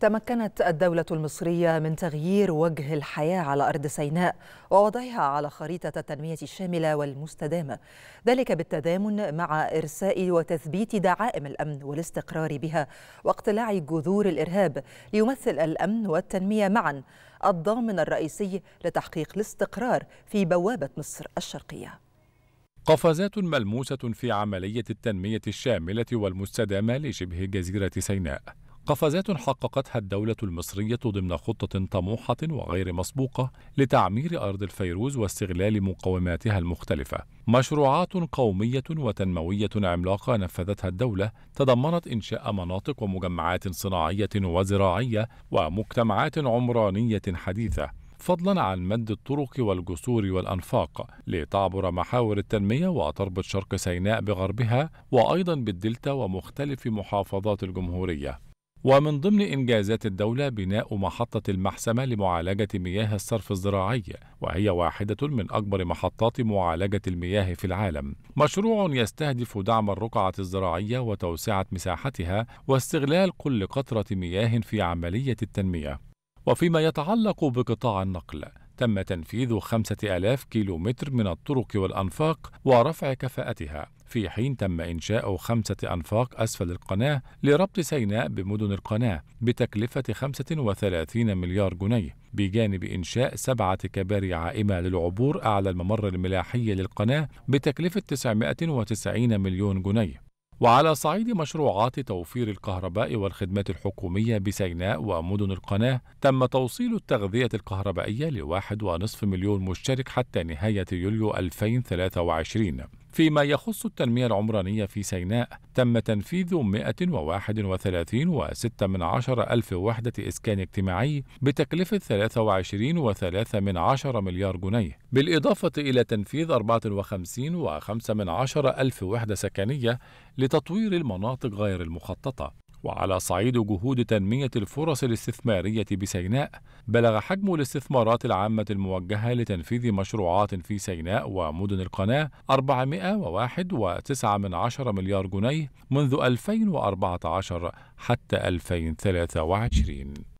تمكنت الدولة المصرية من تغيير وجه الحياة على أرض سيناء ووضعها على خريطة التنمية الشاملة والمستدامة ذلك بالتزامن مع إرساء وتثبيت دعائم الأمن والاستقرار بها واقتلاع جذور الإرهاب ليمثل الأمن والتنمية معا الضامن الرئيسي لتحقيق الاستقرار في بوابة مصر الشرقية قفزات ملموسة في عملية التنمية الشاملة والمستدامة لشبه جزيرة سيناء قفزات حققتها الدولة المصرية ضمن خطة طموحة وغير مسبوقة لتعمير أرض الفيروز واستغلال مقوماتها المختلفة. مشروعات قومية وتنموية عملاقة نفذتها الدولة تضمنت إنشاء مناطق ومجمعات صناعية وزراعية ومجتمعات عمرانية حديثة. فضلا عن مد الطرق والجسور والانفاق لتعبر محاور التنميه وتربط شرق سيناء بغربها وايضا بالدلتا ومختلف محافظات الجمهوريه ومن ضمن إنجازات الدولة بناء محطة المحسمة لمعالجة مياه الصرف الزراعي، وهي واحدة من أكبر محطات معالجة المياه في العالم مشروع يستهدف دعم الرقعة الزراعية وتوسعة مساحتها واستغلال كل قطرة مياه في عملية التنمية وفيما يتعلق بقطاع النقل تم تنفيذ 5000 كيلومتر من الطرق والأنفاق ورفع كفاءتها في حين تم إنشاء خمسة أنفاق أسفل القناة لربط سيناء بمدن القناة بتكلفة 35 مليار جنيه بجانب إنشاء سبعة كباري عائمة للعبور أعلى الممر الملاحي للقناة بتكلفة 990 مليون جنيه وعلى صعيد مشروعات توفير الكهرباء والخدمات الحكومية بسيناء ومدن القناة تم توصيل التغذية الكهربائية لواحد ونصف مليون مشترك حتى نهاية يوليو 2023 فيما يخص التنمية العمرانية في سيناء تم تنفيذ 131 وستة من عشر ألف وحدة إسكان اجتماعي بتكلفة 23 وثلاثة من عشر مليار جنيه بالإضافة إلى تنفيذ 54 وخمسة من عشر ألف وحدة سكنية لتطوير المناطق غير المخططة وعلى صعيد جهود تنمية الفرص الاستثمارية بسيناء بلغ حجم الاستثمارات العامة الموجهة لتنفيذ مشروعات في سيناء ومدن القناة 401.9 مليار جنيه منذ 2014 حتى 2023